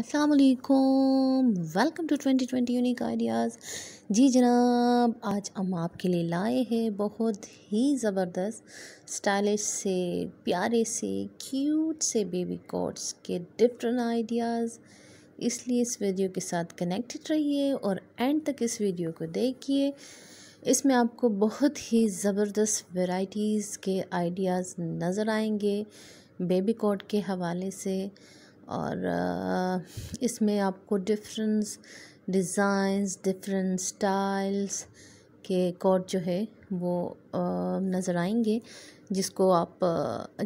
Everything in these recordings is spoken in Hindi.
असलकुम वेलकम टू 2020 यूनिक आइडियाज़ जी जनाब आज हम आपके लिए लाए हैं बहुत ही ज़बरदस्त स्टाइलिश से प्यारे से क्यूट से बेबी कोट्स के डिफरेंट आइडियाज़ इसलिए इस वीडियो के साथ कनेक्टेड रहिए और एंड तक इस वीडियो को देखिए इसमें आपको बहुत ही ज़बरदस्त वेराइटीज़ के आइडियाज़ नज़र आएंगे बेबी कोट के हवाले से और इसमें आपको डिफरेंस डिज़ाइंस डिफरेंट स्टाइल्स के कोड जो है वो नज़र आएंगे जिसको आप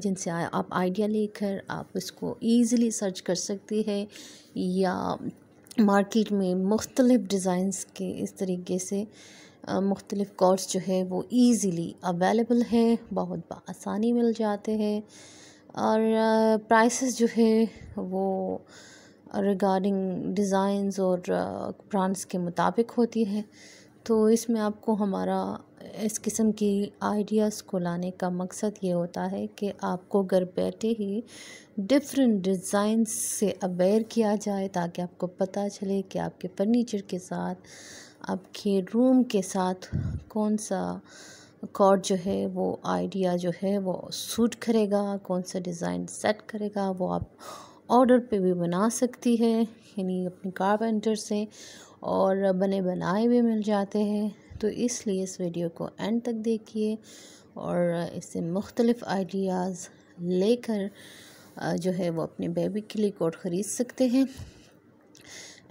जिनसे आप आइडिया लेकर आप इसको ईज़िली सर्च कर सकती है या मार्केट में मुख्तलिफ़ डिज़ाइंस के इस तरीके से मुख्तलिफ़ कोड्स जो है वो ईज़िली अवेलेबल है बहुत आसानी मिल जाते हैं और प्राइसेस uh, जो है वो रिगार्डिंग डिज़ाइंस और ब्रांड्स uh, के मुताबिक होती है तो इसमें आपको हमारा इस किस्म की आइडियाज़ को लाने का मकसद ये होता है कि आपको घर बैठे ही डिफरेंट डिज़ाइन से अवेयर किया जाए ताकि आपको पता चले कि आपके फर्नीचर के साथ आपके रूम के साथ कौन सा कॉर्ड जो है वो आइडिया जो है वो सूट करेगा कौन सा डिज़ाइन सेट करेगा वो आप ऑर्डर पे भी बना सकती है यानी अपने कारपेंटर से और बने बनाए भी मिल जाते हैं तो इसलिए इस वीडियो को एंड तक देखिए और इससे मुख्तलिफ़ आइडियाज़ लेकर जो है वो अपने बेबी के लिए कोट ख़रीद सकते हैं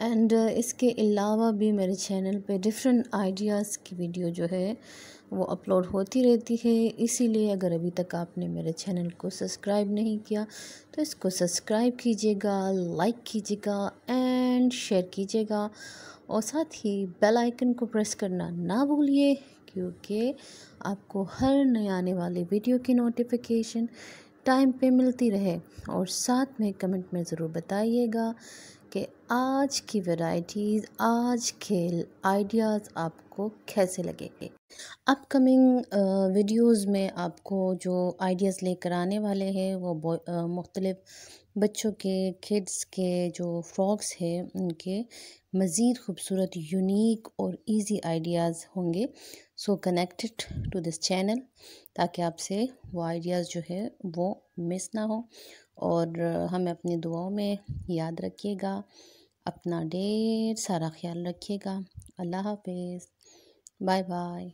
एंड uh, इसके अलावा भी मेरे चैनल पे डिफरेंट आइडियाज़ की वीडियो जो है वो अपलोड होती रहती है इसीलिए अगर अभी तक आपने मेरे चैनल को सब्सक्राइब नहीं किया तो इसको सब्सक्राइब कीजिएगा लाइक कीजिएगा एंड शेयर कीजिएगा और साथ ही बेल आइकन को प्रेस करना ना भूलिए क्योंकि आपको हर नए आने वाली वीडियो की नोटिफिकेशन टाइम पे मिलती रहे और साथ में कमेंट में ज़रूर बताइएगा के आज की वैरायटीज़ आज खेल आइडियाज़ आपको कैसे लगेंगे अपकमिंग वीडियोस में आपको जो आइडियाज़ लेकर आने वाले हैं वो मुख्तलिफ़ बच्चों के किड्स के जो फ्रॉक्स हैं उनके मज़ीद खूबसूरत यूनिक और इजी आइडियाज़ होंगे so connected to this channel ताकि आपसे वो आइडियाज़ जो है वो मिस ना हो और हमें अपनी दुआओं में याद रखिएगा अपना ढेर सारा ख्याल रखिएगा अल्लाह हाफिज़ बाय बाय